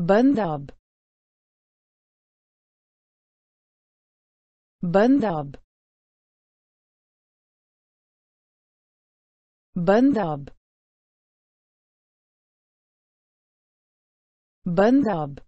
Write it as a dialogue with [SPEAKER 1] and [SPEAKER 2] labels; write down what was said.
[SPEAKER 1] Bandab Bandab Bandab Bandab